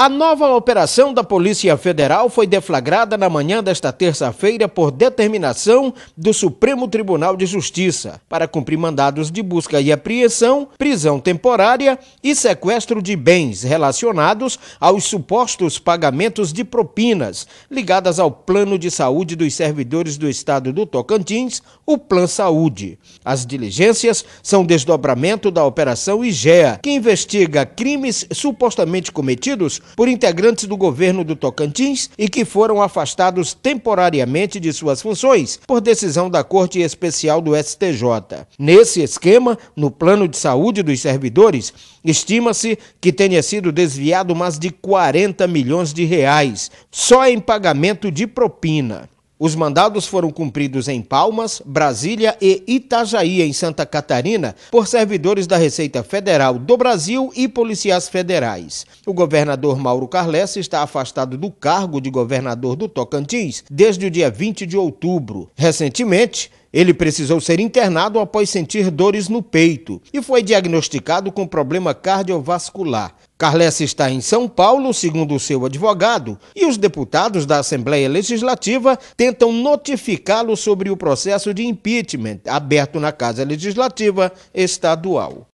A nova operação da Polícia Federal foi deflagrada na manhã desta terça-feira por determinação do Supremo Tribunal de Justiça para cumprir mandados de busca e apreensão, prisão temporária e sequestro de bens relacionados aos supostos pagamentos de propinas ligadas ao Plano de Saúde dos servidores do Estado do Tocantins, o Plan Saúde. As diligências são desdobramento da Operação IGEA, que investiga crimes supostamente cometidos por integrantes do governo do Tocantins e que foram afastados temporariamente de suas funções por decisão da Corte Especial do STJ. Nesse esquema, no plano de saúde dos servidores, estima-se que tenha sido desviado mais de 40 milhões de reais só em pagamento de propina. Os mandados foram cumpridos em Palmas, Brasília e Itajaí, em Santa Catarina, por servidores da Receita Federal do Brasil e policiais federais. O governador Mauro Carlesse está afastado do cargo de governador do Tocantins desde o dia 20 de outubro. Recentemente, ele precisou ser internado após sentir dores no peito e foi diagnosticado com problema cardiovascular. Carles está em São Paulo, segundo seu advogado, e os deputados da Assembleia Legislativa tentam notificá-lo sobre o processo de impeachment aberto na Casa Legislativa Estadual.